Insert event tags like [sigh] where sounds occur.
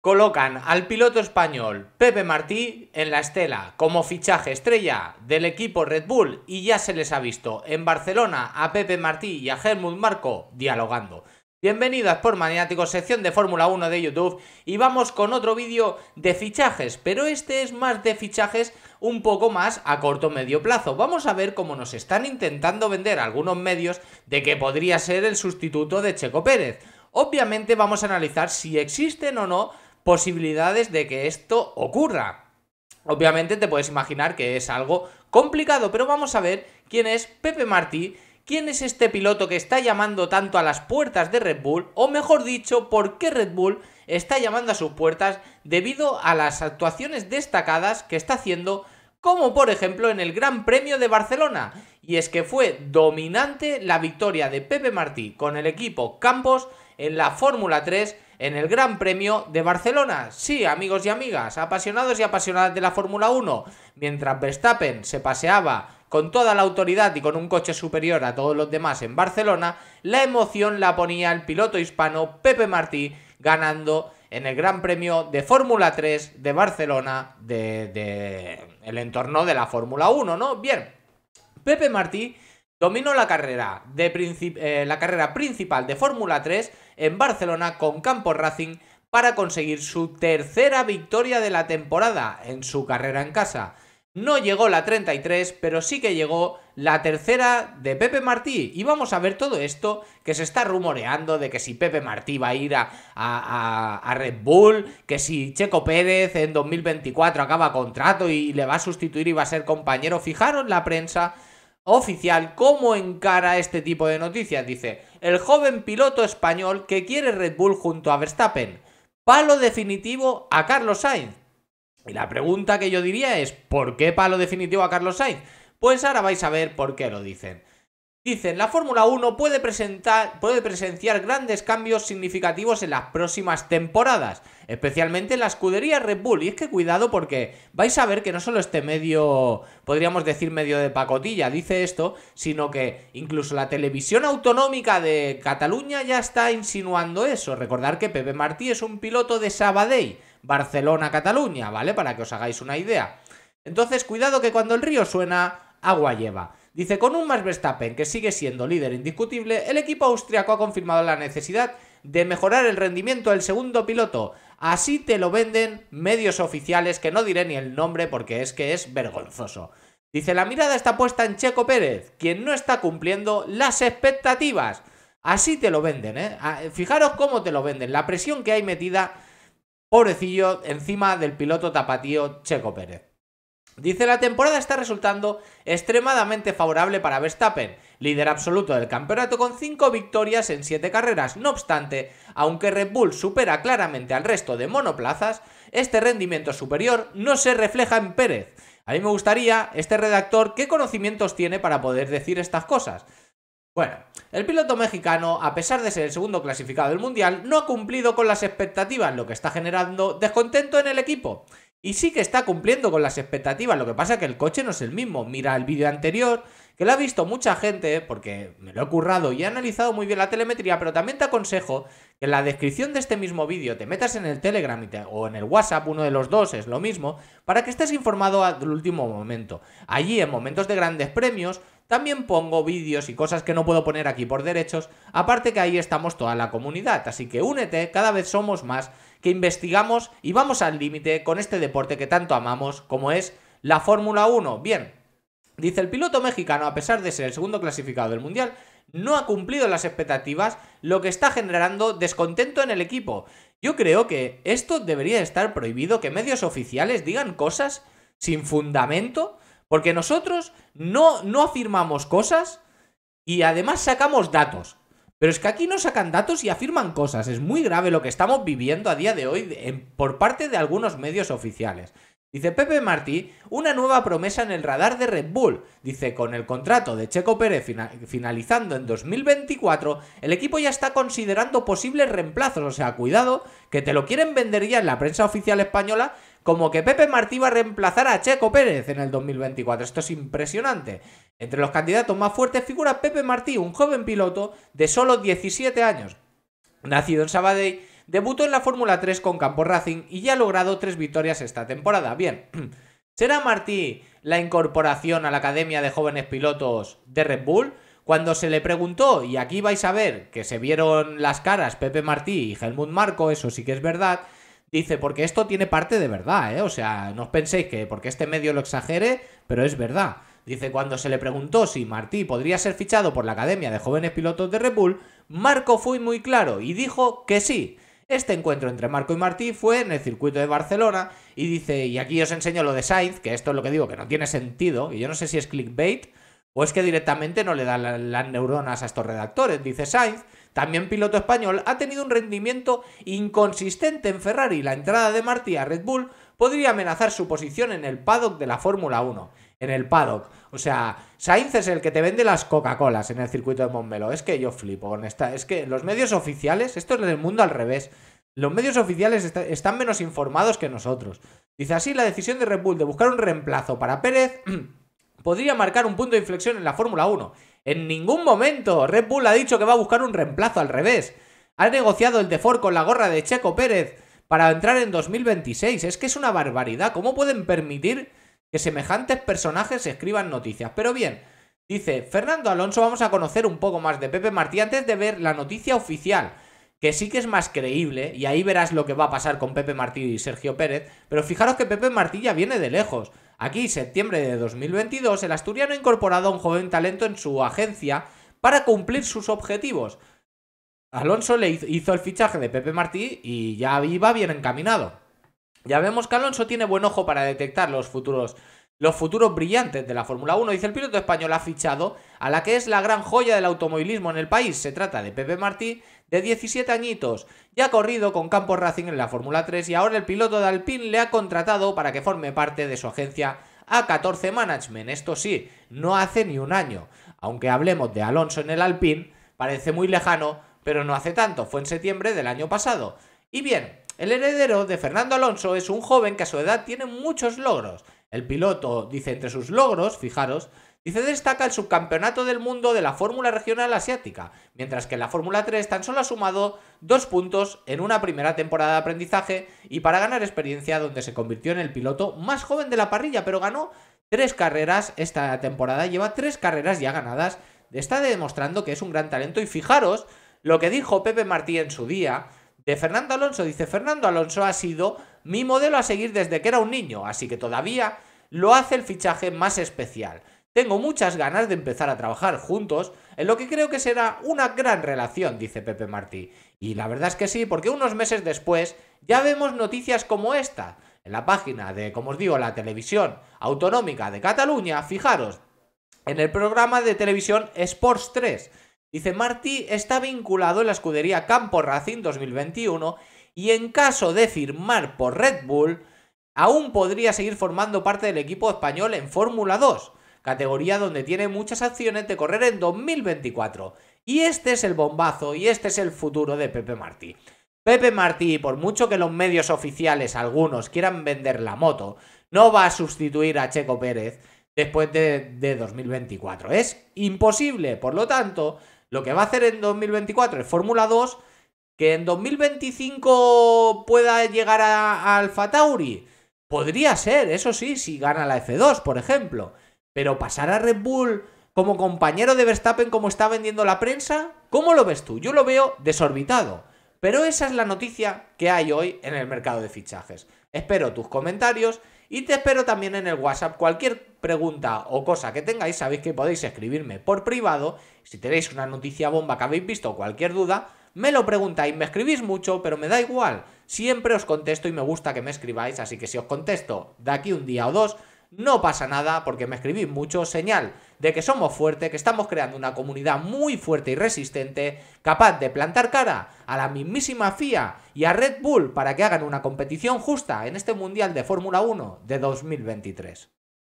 colocan al piloto español Pepe Martí en la estela como fichaje estrella del equipo Red Bull y ya se les ha visto en Barcelona a Pepe Martí y a Helmut Marco dialogando. Bienvenidos por Maniáticos, sección de Fórmula 1 de YouTube y vamos con otro vídeo de fichajes, pero este es más de fichajes un poco más a corto medio plazo. Vamos a ver cómo nos están intentando vender algunos medios de que podría ser el sustituto de Checo Pérez. Obviamente vamos a analizar si existen o no posibilidades de que esto ocurra. Obviamente te puedes imaginar que es algo complicado, pero vamos a ver quién es Pepe Martí, quién es este piloto que está llamando tanto a las puertas de Red Bull, o mejor dicho, por qué Red Bull está llamando a sus puertas debido a las actuaciones destacadas que está haciendo, como por ejemplo en el Gran Premio de Barcelona. Y es que fue dominante la victoria de Pepe Martí con el equipo Campos en la Fórmula 3 en el Gran Premio de Barcelona. Sí, amigos y amigas, apasionados y apasionadas de la Fórmula 1, mientras Verstappen se paseaba con toda la autoridad y con un coche superior a todos los demás en Barcelona, la emoción la ponía el piloto hispano Pepe Martí ganando en el Gran Premio de Fórmula 3 de Barcelona de, el entorno de la Fórmula 1, ¿no? Bien, Pepe Martí dominó la carrera, de eh, la carrera principal de Fórmula 3 en Barcelona con Campo Racing para conseguir su tercera victoria de la temporada en su carrera en casa. No llegó la 33, pero sí que llegó la tercera de Pepe Martí. Y vamos a ver todo esto que se está rumoreando de que si Pepe Martí va a ir a, a, Red Bull, que si Checo Pérez en 2024 acaba contrato y le va a sustituir y va a ser compañero. Fijaros la prensa oficial cómo encara este tipo de noticias. Dice, el joven piloto español que quiere Red Bull junto a Verstappen. Palo definitivo a Carlos Sainz. Y la pregunta que yo diría es, ¿por qué palo definitivo a Carlos Sainz? Pues ahora vais a ver por qué lo dicen. Dicen, la Fórmula 1 puede, presentar, puede presenciar grandes cambios significativos en las próximas temporadas, especialmente en la escudería Red Bull. Y es que cuidado porque vais a ver que no solo este medio, podríamos decir medio de pacotilla, dice esto, sino que incluso la televisión autonómica de Cataluña ya está insinuando eso. Recordar que Pepe Martí es un piloto de Sabadell, Barcelona-Cataluña, ¿vale? Para que os hagáis una idea. Entonces, cuidado que cuando el río suena, agua lleva. Dice, con un Max Verstappen que sigue siendo líder indiscutible, el equipo austriaco ha confirmado la necesidad de mejorar el rendimiento del segundo piloto. Así te lo venden medios oficiales que no diré ni el nombre porque es que es vergonzoso. Dice, la mirada está puesta en Checo Pérez, quien no está cumpliendo las expectativas. Así te lo venden, ¿eh? Ah, fijaros cómo te lo venden, la presión que hay metida, pobrecillo, encima del piloto tapatío Checo Pérez. Dice, la temporada está resultando extremadamente favorable para Verstappen, líder absoluto del campeonato con 5 victorias en 7 carreras. No obstante, aunque Red Bull supera claramente al resto de monoplazas, este rendimiento superior no se refleja en Pérez. A mí me gustaría, este redactor, qué conocimientos tiene para poder decir estas cosas. Bueno, el piloto mexicano, a pesar de ser el segundo clasificado del Mundial, no ha cumplido con las expectativas, lo que está generando descontento en el equipo. Y sí que está cumpliendo con las expectativas, lo que pasa es que el coche no es el mismo. Mira el vídeo anterior, que lo ha visto mucha gente, porque me lo he currado y he analizado muy bien la telemetría, pero también te aconsejo que en la descripción de este mismo vídeo te metas en el Telegram o en el WhatsApp, uno de los dos es lo mismo, para que estés informado al último momento. Allí, en momentos de grandes premios, también pongo vídeos y cosas que no puedo poner aquí por derechos, aparte que ahí estamos toda la comunidad, así que únete, cada vez somos más, que investigamos y vamos al límite con este deporte que tanto amamos como es la Fórmula 1. Bien, dice el piloto mexicano, a pesar de ser el segundo clasificado del Mundial, no ha cumplido las expectativas, lo que está generando descontento en el equipo. Yo creo que esto debería estar prohibido, que medios oficiales digan cosas sin fundamento porque nosotros no, no afirmamos cosas y además sacamos datos. Pero es que aquí no sacan datos y afirman cosas. Es muy grave lo que estamos viviendo a día de hoy en, por parte de algunos medios oficiales. Dice Pepe Martí, una nueva promesa en el radar de Red Bull. Dice, con el contrato de Checo Pérez finalizando en 2024, el equipo ya está considerando posibles reemplazos. O sea, cuidado, que te lo quieren vender ya en la prensa oficial española como que Pepe Martí va a reemplazar a Checo Pérez en el 2024. Esto es impresionante. Entre los candidatos más fuertes figura Pepe Martí, un joven piloto de solo 17 años. Nacido en Sabadell, debutó en la Fórmula 3 con Campo Racing y ya ha logrado tres victorias esta temporada. Bien, [clears throat] ¿será Martí la incorporación a la Academia de Jóvenes Pilotos de Red Bull? Cuando se le preguntó, y aquí vais a ver que se vieron las caras Pepe Martí y Helmut Marco, eso sí que es verdad, Dice, porque esto tiene parte de verdad, ¿eh? O sea, no os penséis que porque este medio lo exagere, pero es verdad. Dice, cuando se le preguntó si Martí podría ser fichado por la Academia de Jóvenes Pilotos de Red Bull, Marco fue muy claro y dijo que sí. Este encuentro entre Marco y Martí fue en el circuito de Barcelona y dice, y aquí os enseño lo de Sainz, que esto es lo que digo, que no tiene sentido, y yo no sé si es clickbait o es que directamente no le dan las neuronas a estos redactores. Dice Sainz también piloto español, ha tenido un rendimiento inconsistente en Ferrari. La entrada de Martí a Red Bull podría amenazar su posición en el paddock de la Fórmula 1. En el paddock. O sea, Sainz es el que te vende las Coca-Colas en el circuito de Montmeló. Es que yo flipo con esta. Es que los medios oficiales, esto es del mundo al revés. Los medios oficiales están menos informados que nosotros. Dice así, la decisión de Red Bull de buscar un reemplazo para Pérez [clears throat] podría marcar un punto de inflexión en la Fórmula 1 en ningún momento Red Bull ha dicho que va a buscar un reemplazo al revés. Ha negociado el de con la gorra de Checo Pérez para entrar en 2026. Es que es una barbaridad. ¿Cómo pueden permitir que semejantes personajes escriban noticias? Pero bien, dice Fernando Alonso, vamos a conocer un poco más de Pepe Martí antes de ver la noticia oficial que sí que es más creíble, y ahí verás lo que va a pasar con Pepe Martí y Sergio Pérez, pero fijaros que Pepe Martí ya viene de lejos. Aquí, septiembre de 2022, el asturiano ha incorporado a un joven talento en su agencia para cumplir sus objetivos. Alonso le hizo el fichaje de Pepe Martí y ya iba bien encaminado. Ya vemos que Alonso tiene buen ojo para detectar los futuros los futuros brillantes de la Fórmula 1, dice el piloto español, ha fichado a la que es la gran joya del automovilismo en el país. Se trata de Pepe Martí, de 17 añitos. Ya ha corrido con Campos Racing en la Fórmula 3 y ahora el piloto de Alpine le ha contratado para que forme parte de su agencia A14 Management. Esto sí, no hace ni un año. Aunque hablemos de Alonso en el Alpine, parece muy lejano, pero no hace tanto. Fue en septiembre del año pasado. Y bien, el heredero de Fernando Alonso es un joven que a su edad tiene muchos logros el piloto dice entre sus logros, fijaros, dice destaca el subcampeonato del mundo de la Fórmula Regional Asiática, mientras que en la Fórmula 3 tan solo ha sumado dos puntos en una primera temporada de aprendizaje y para ganar experiencia donde se convirtió en el piloto más joven de la parrilla, pero ganó tres carreras esta temporada, lleva tres carreras ya ganadas, está demostrando que es un gran talento y fijaros lo que dijo Pepe Martí en su día de Fernando Alonso, dice Fernando Alonso ha sido mi modelo a seguir desde que era un niño, así que todavía lo hace el fichaje más especial. Tengo muchas ganas de empezar a trabajar juntos en lo que creo que será una gran relación, dice Pepe Martí. Y la verdad es que sí, porque unos meses después ya vemos noticias como esta. En la página de, como os digo, la televisión autonómica de Cataluña, fijaros, en el programa de televisión Sports 3. Dice Martí está vinculado en la escudería Campo Racing 2021 y en caso de firmar por Red Bull, aún podría seguir formando parte del equipo español en Fórmula 2, categoría donde tiene muchas acciones de correr en 2024. Y este es el bombazo y este es el futuro de Pepe Martí. Pepe Martí, por mucho que los medios oficiales, algunos, quieran vender la moto, no va a sustituir a Checo Pérez después de, 2024. Es imposible, por lo tanto, lo que va a hacer en 2024 es Fórmula 2 ¿Que en 2025 pueda llegar a, a Podría ser, eso sí, si gana la F2, por ejemplo. Pero pasar a Red Bull como compañero de Verstappen como está vendiendo la prensa, ¿cómo lo ves tú? Yo lo veo desorbitado. Pero esa es la noticia que hay hoy en el mercado de fichajes. Espero tus comentarios y te espero también en el WhatsApp. Cualquier pregunta o cosa que tengáis, sabéis que podéis escribirme por privado. Si tenéis una noticia bomba que habéis visto o cualquier duda, me lo preguntáis, me escribís mucho, pero me da igual. Siempre os contesto y me gusta que me escribáis, así que si os contesto de aquí un día o dos, no pasa nada porque me escribís mucho, señal de que somos fuertes, que estamos creando una comunidad muy fuerte y resistente, capaz de plantar cara a la mismísima FIA y a Red Bull para que hagan una competición justa en este Mundial de Fórmula 1 de 2023.